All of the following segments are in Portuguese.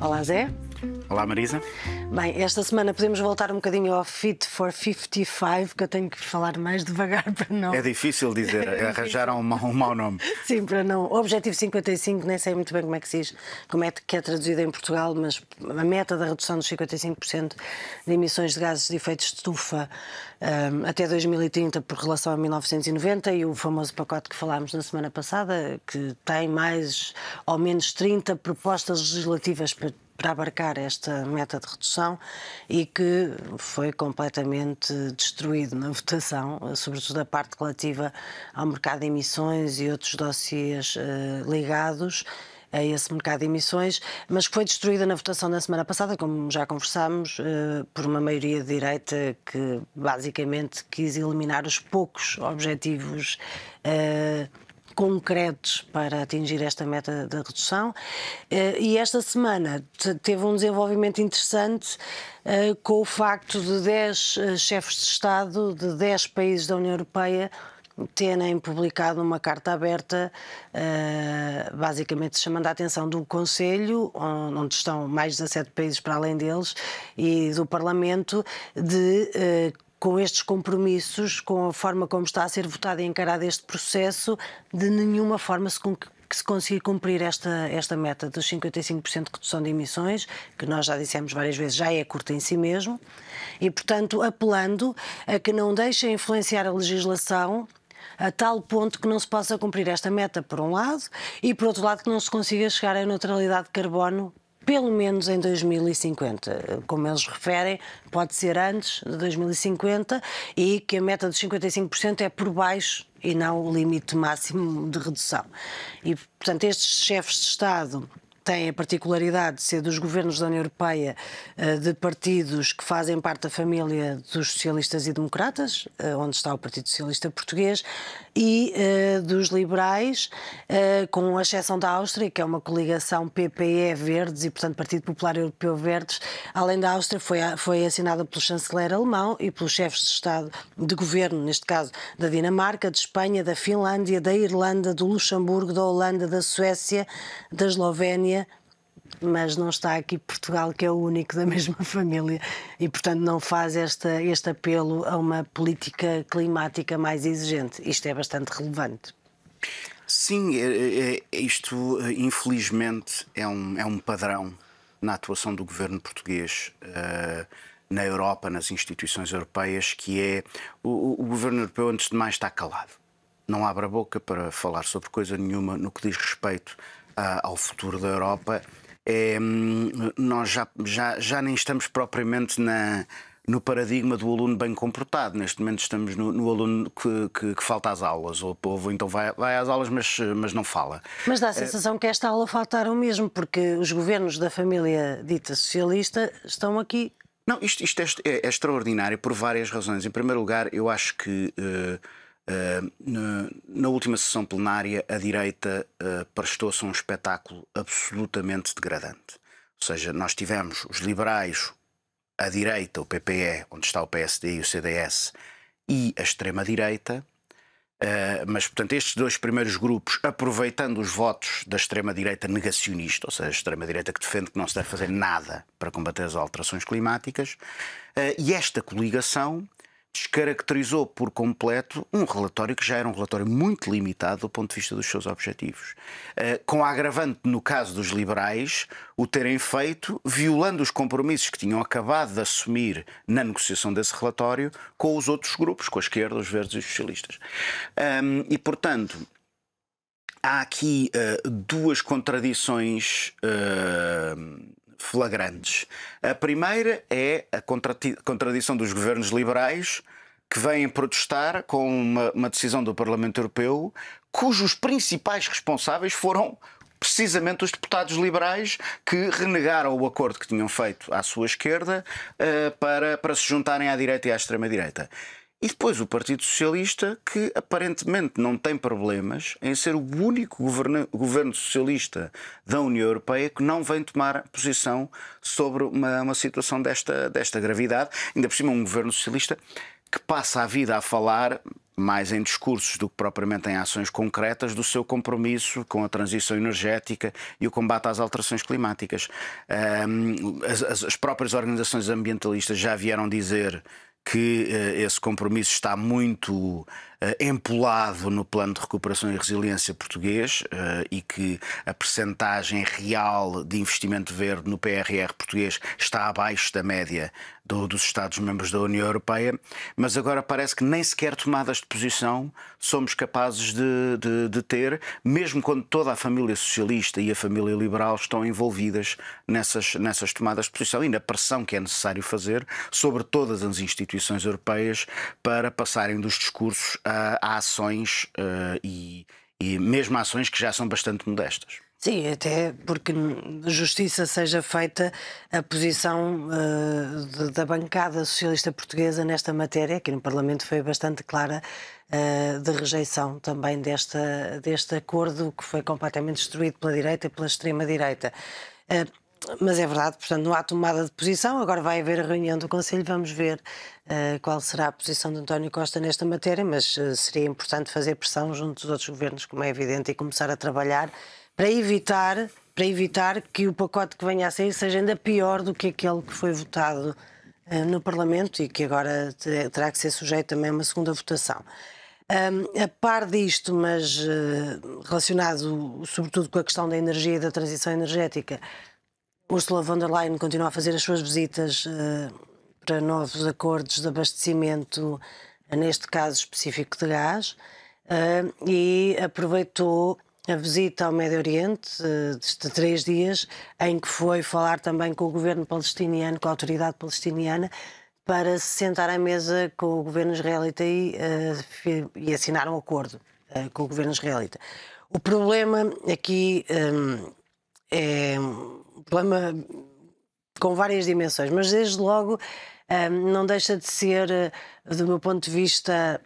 Olá, Zé. Olá, Marisa. Bem, esta semana podemos voltar um bocadinho ao Fit for 55, que eu tenho que falar mais devagar para não. É difícil dizer, é arranjaram um, mau, um mau nome. Sim, para não. Objetivo 55, nem sei muito bem como é que se diz, como é que é traduzido em Portugal, mas a meta da redução dos 55% de emissões de gases de efeito de estufa um, até 2030 por relação a 1990 e o famoso pacote que falámos na semana passada, que tem mais ou menos 30 propostas legislativas para para abarcar esta meta de redução e que foi completamente destruído na votação, sobretudo a parte relativa ao mercado de emissões e outros dossiers eh, ligados a esse mercado de emissões, mas que foi destruída na votação da semana passada, como já conversámos, eh, por uma maioria de direita que basicamente quis eliminar os poucos objetivos eh, concretos para atingir esta meta da redução. Eh, e esta semana teve um desenvolvimento interessante eh, com o facto de 10 eh, chefes de Estado de 10 países da União Europeia terem publicado uma carta aberta, basicamente chamando a atenção do Conselho, onde estão mais de 17 países para além deles, e do Parlamento, de com estes compromissos, com a forma como está a ser votado e encarado este processo, de nenhuma forma se que se conseguir cumprir esta, esta meta dos 55% de redução de emissões, que nós já dissemos várias vezes, já é curta em si mesmo, e, portanto, apelando a que não deixem influenciar a legislação a tal ponto que não se possa cumprir esta meta, por um lado, e, por outro lado, que não se consiga chegar à neutralidade de carbono pelo menos em 2050. Como eles referem, pode ser antes de 2050 e que a meta dos 55% é por baixo e não o limite máximo de redução. E, portanto, estes chefes de Estado tem a particularidade de ser dos governos da União Europeia eh, de partidos que fazem parte da família dos socialistas e democratas, eh, onde está o Partido Socialista Português, e eh, dos liberais, com a exceção da Áustria, que é uma coligação PPE-Verdes e, portanto, Partido Popular Europeu Verdes. Além da Áustria, foi, foi assinada pelo chanceler alemão e pelos chefes de Estado de governo, neste caso da Dinamarca, de Espanha, da Finlândia, da Irlanda, do Luxemburgo, da Holanda, da Suécia, da Eslovénia mas não está aqui Portugal, que é o único da mesma família, e portanto não faz esta, este apelo a uma política climática mais exigente. Isto é bastante relevante. Sim, é, é, é isto eh, infelizmente é um, é um padrão na atuação do governo português. Uh, na Europa, nas instituições europeias, que é o, o governo europeu, antes de mais, está calado. Não abre a boca para falar sobre coisa nenhuma no que diz respeito eh, ao futuro da Europa é, nós já, já, já nem estamos propriamente na, no paradigma do aluno bem comportado. Neste momento estamos no, no aluno que, que, que, falta às aulas, ou, povo então vai, vai às aulas, mas, mas não fala. Mas dá a eh, sensação é... que esta aula faltaram mesmo, porque os governos da família dita socialista estão aqui. Não, isto, isto é, é, é extraordinário por várias razões. Em primeiro lugar, eu acho que. Uh, eh, na última sessão plenária, a direita eh, prestou-se a um espetáculo absolutamente degradante. Ou seja, nós tivemos os liberais, a direita, o PPE, onde está o PSD e o CDS, e a extrema-direita. Uh, mas, portanto, estes dois primeiros grupos, aproveitando os votos da extrema-direita negacionista, ou seja, a extrema-direita que defende que não se deve fazer nada para combater as alterações climáticas, uh, e esta coligação descaracterizou por completo um relatório que já era um relatório muito limitado do ponto de vista dos seus objetivos. Eh, com agravante, no caso dos liberais, o terem feito violando os compromissos que tinham acabado de assumir na negociação desse relatório com os outros grupos, com a esquerda, os verdes e os socialistas. e, portanto. Há aqui uh, duas contradições uh, flagrantes. A primeira é a contradição dos governos liberais que vêm protestar com uma, uma decisão do Parlamento Europeu cujos principais responsáveis foram precisamente os deputados liberais que renegaram o acordo que tinham feito à sua esquerda uh, para, para se juntarem à direita e à extrema-direita. E depois o Partido Socialista, que aparentemente não tem problemas em ser o único governo, governo socialista da União Europeia que não vem tomar posição sobre uma, uma situação desta, desta gravidade. Ainda por cima, um governo socialista que passa a vida a falar mais em discursos do que propriamente em ações concretas do seu compromisso com a transição energética e o combate às alterações climáticas. Um, as, as próprias organizações ambientalistas já vieram dizer que eh, esse compromisso está muito uh, empolado no plano de recuperação e resiliência português uh, e que a percentagem real de investimento verde no PRR português está abaixo da média do, dos Estados-membros da União Europeia, mas agora parece que nem sequer tomadas de posição somos capazes de, de, de ter, mesmo quando toda a família socialista e a família liberal estão envolvidas nessas, nessas tomadas de posição e na pressão que é necessário fazer sobre todas as instituições europeias para passarem dos discursos a ações eh, e, e mesmo ações que já são bastante modestas. Sim, até porque justiça seja feita a posição uh, de, da bancada socialista portuguesa nesta matéria, que no Parlamento foi bastante clara, uh, de rejeição também desta, deste acordo que foi completamente destruído pela direita e pela extrema-direita. Uh, mas é verdade, portanto, não há tomada de posição. Agora vai haver a reunião do Conselho, vamos ver uh, qual será a posição de António Costa nesta matéria, mas uh, seria importante fazer pressão junto dos outros governos, como é evidente, e começar a trabalhar para evitar, para evitar que o pacote que venha a sair seja ainda pior do que aquele que foi votado uh, no Parlamento e que agora terá que ser sujeito também a uma segunda votação. Um, a par disto, mas relacionado sobretudo com a questão da energia e da transição energética, Ursula von der Leyen continua a fazer as suas visitas eh, para novos acordos de abastecimento, eh, neste caso específico de gás, eh, e aproveitou a visita ao Médio Oriente, de três dias, em que foi falar também com o governo palestiniano, com a autoridade palestiniana, para se sentar à mesa com o governo israelita e, assinar um acordo com o governo israelita. O problema aqui é um problema com várias dimensões, mas desde logo hum, não deixa de ser, eh, do meu ponto de vista,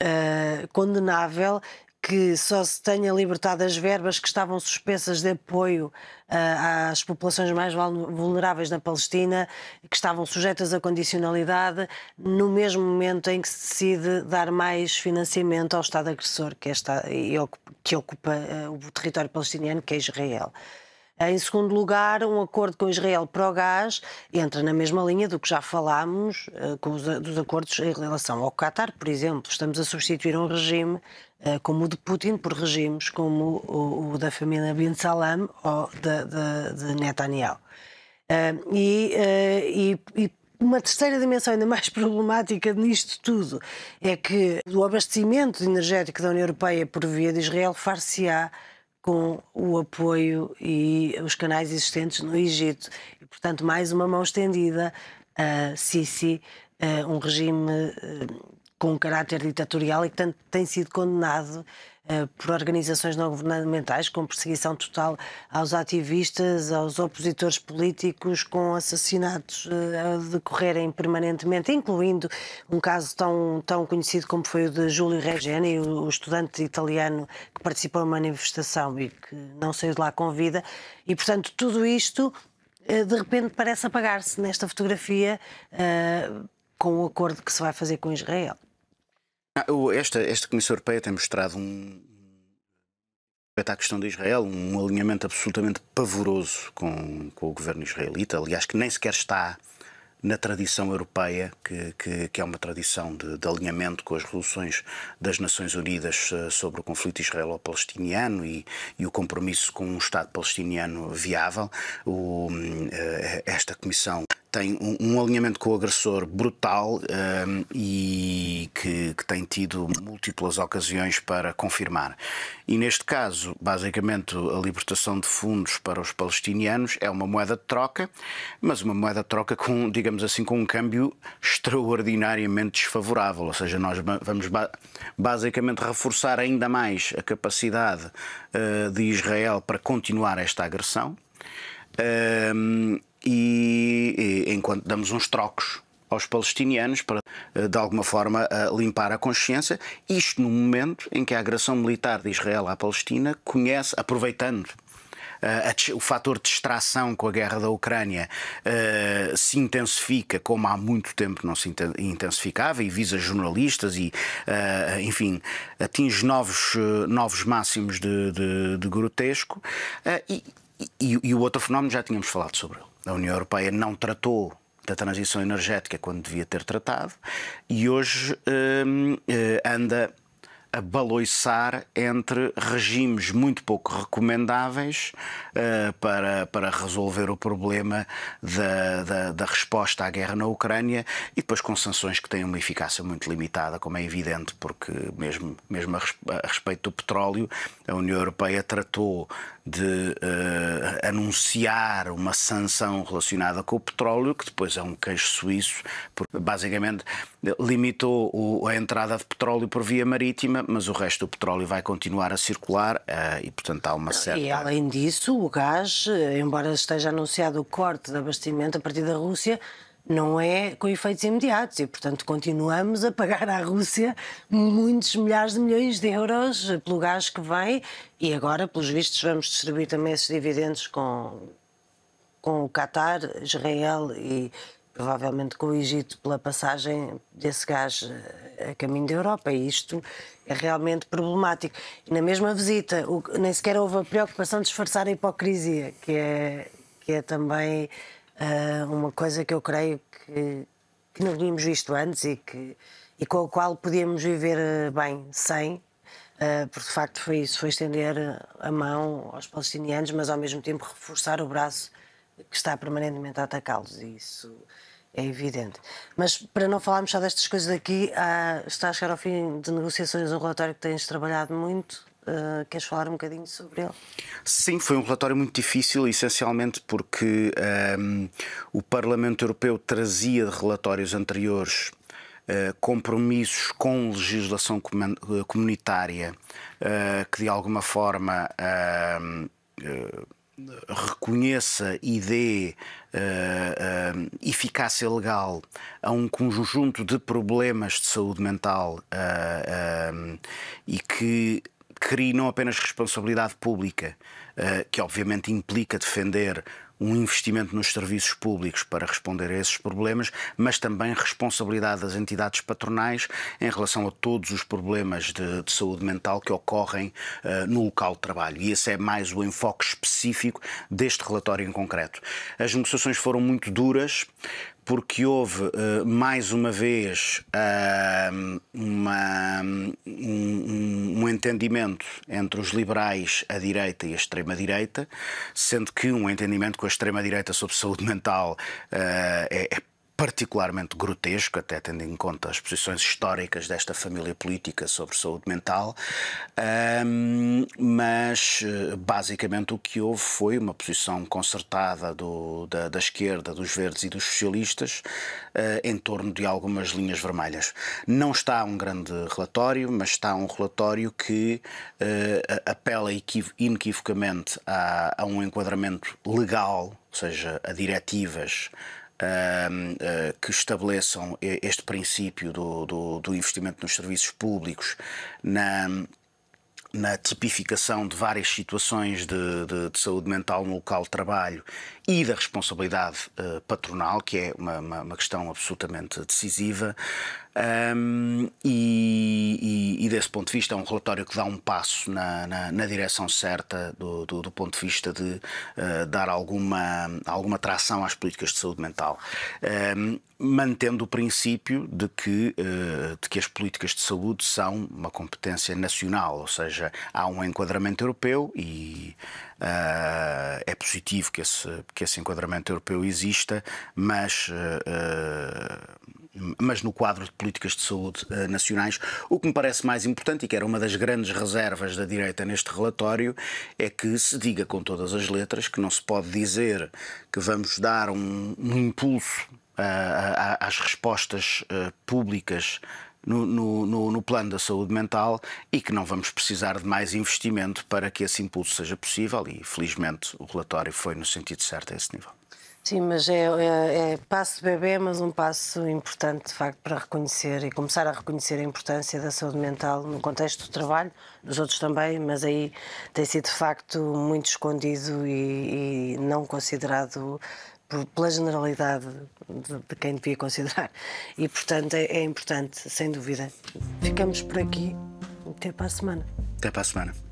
eh, condenável que só se tenha libertado as verbas que estavam suspensas de apoio eh, às populações mais vulneráveis na Palestina, que estavam sujeitas à condicionalidade, no mesmo momento em que se decide dar mais financiamento ao Estado agressor que, é esta, que ocupa o território palestiniano, que é Israel. Em segundo lugar, um acordo com Israel para o gás entra na mesma linha do que já falámos eh, os, dos acordos em relação ao Qatar, por exemplo. Estamos a substituir um regime eh, como o de Putin por regimes como o, o da família Bin Salam ou de, de, de Netanyahu. Eh, e, e, e uma terceira dimensão ainda mais problemática nisto tudo é que o abastecimento energético da União Europeia por via de Israel far-se-á com o apoio e os canais existentes no Egito. E, portanto, mais uma mão estendida a Sisi, um regime eh, com um caráter ditatorial e que tanto tem sido condenado eh, por organizações não governamentais, com perseguição total aos ativistas, aos opositores políticos, com assassinatos eh, a decorrerem permanentemente, incluindo um caso tão, tão conhecido como foi o de Júlio Regeni, o, estudante italiano que participou de uma manifestação e que não saiu de lá com vida. E, portanto, tudo isto eh, de repente parece apagar-se nesta fotografia com o acordo que se vai fazer com Israel. Ah, esta, esta Comissão Europeia tem mostrado um respeito à questão de Israel, um alinhamento absolutamente pavoroso com, com o governo israelita, aliás, que nem sequer está na tradição europeia, que, que, que é uma tradição de, de, alinhamento com as resoluções das Nações Unidas ah, sobre o conflito israelo-palestiniano e, e, o compromisso com um Estado palestiniano viável, o, hum, eh, esta Comissão tem um, um, alinhamento com o agressor brutal um, ehm, e que, que, tem tido múltiplas ocasiões para confirmar. E neste caso, basicamente, a libertação de fundos para os palestinianos é uma moeda de troca, mas uma moeda de troca com, digamos assim, com um câmbio extraordinariamente desfavorável. Ou seja, nós vamos ba basicamente reforçar ainda mais a capacidade uh, de Israel para continuar esta agressão. Um, ehm, e, e enquanto damos uns trocos aos palestinianos para, eh, de alguma forma, eh, limpar a consciência. Isto no momento em que a agressão militar de Israel à Palestina conhece, aproveitando eh, o fator de distração com a guerra da Ucrânia se intensifica como há muito tempo não se intensificava e visa jornalistas e, enfim, atinge novos, novos máximos de, de, de grotesco. e e, e o outro fenómeno já tínhamos falado sobre ele. A União Europeia não tratou da transição energética quando devia ter tratado e hoje hum, eh, anda a baloiçar entre regimes muito pouco recomendáveis uh, para, para resolver o problema da, da, da, resposta à guerra na Ucrânia e depois com sanções que têm uma eficácia muito limitada, como é evidente, porque mesmo, mesmo a, respeito do petróleo, a União Europeia tratou de uh, anunciar uma sanção relacionada com o petróleo, que depois é um queijo suíço, porque basicamente limitou o, a entrada de petróleo por via marítima mas o resto do petróleo vai continuar a circular eh, e, portanto, há uma certa. E além disso, o gás, eh, embora esteja anunciado o corte de abastecimento a partir da Rússia, não é com efeitos imediatos e, portanto, continuamos a pagar à Rússia muitos milhares de milhões de euros pelo gás que vem e agora, pelos vistos, vamos distribuir também esses dividendos com, com o Qatar, Israel e, provavelmente com o Egito, pela passagem desse gás eh, a caminho da Europa. E isto é realmente problemático. E na mesma visita, o, nem sequer houve a preocupação de disfarçar a hipocrisia, que é, que é também uh, uma coisa que eu creio que, que não tínhamos visto antes e, que, e com a qual podíamos viver eh, bem sem. Uh, porque de facto foi isso, foi estender a mão aos palestinianos, mas ao mesmo tempo reforçar o braço que está permanentemente a atacá-los e isso é evidente. Mas para não falarmos só destas coisas aqui, está a chegar ao fim de negociações um relatório que tens trabalhado muito. Uh, queres falar um bocadinho sobre ele? Sim, foi um relatório muito difícil, essencialmente porque um, ehm, o Parlamento Europeu trazia de relatórios anteriores Uh, compromissos com legislação eh, comunitária uh, que de alguma forma uh, reconheça e dê uh, uh, eficácia legal a um conjunto de problemas de saúde mental uh, e que crie não apenas responsabilidade pública, que obviamente implica defender um investimento nos serviços públicos para responder a esses problemas, mas também responsabilidade das entidades patronais em relação a todos os problemas de, de saúde mental que ocorrem uh, no local de trabalho. E esse é mais o enfoque específico deste relatório em concreto. As negociações foram muito duras, porque houve uh, mais uma vez uh, uma, um, um, entendimento entre os liberais, a direita e a extrema-direita, sendo que um entendimento com a extrema-direita sobre saúde mental uh, é, é particularmente grotesco, até tendo em conta as posições históricas desta família política sobre saúde mental, um, mas eh, basicamente o que houve foi uma posição concertada do, da, da, esquerda, dos verdes e dos socialistas uh, em torno de algumas linhas vermelhas. Não está um grande relatório, mas está um relatório que uh, apela inequivocamente a, a um enquadramento legal, ou seja, a diretivas eh, que estabeleçam este princípio do, do, do investimento nos serviços públicos na na tipificação de várias situações de, de, de, saúde mental no local de trabalho e da responsabilidade eh, patronal, que é uma, uma, uma questão absolutamente decisiva, um, e, e, e, desse ponto de vista é um relatório que dá um passo na, na, na direção certa do, do, do, ponto de vista de uh, dar alguma, alguma tração às políticas de saúde mental. Um, mantendo o princípio de que, eh, de que as políticas de saúde são uma competência nacional, ou seja, há um enquadramento europeu e uh, é positivo que esse, que esse enquadramento europeu exista, mas. Uh, mas no quadro de políticas de saúde uh, nacionais. O que me parece mais importante, e que era uma das grandes reservas da direita neste relatório, é que se diga com todas as letras que não se pode dizer que vamos dar um, um impulso uh, às respostas eh, públicas no, no, no, plano da saúde mental e que não vamos precisar de mais investimento para que esse impulso seja possível, e felizmente o relatório foi no sentido certo a esse nível. Sim, mas é, é, é, passo bebê, mas um passo importante, de facto, para reconhecer e começar a reconhecer a importância da saúde mental no contexto do trabalho, nos outros também, mas aí tem sido, de facto, muito escondido e, e não considerado pela generalidade de, de, quem devia considerar. E, portanto, é, é importante, sem dúvida. Ficamos por aqui. Até para a semana. Até para a semana.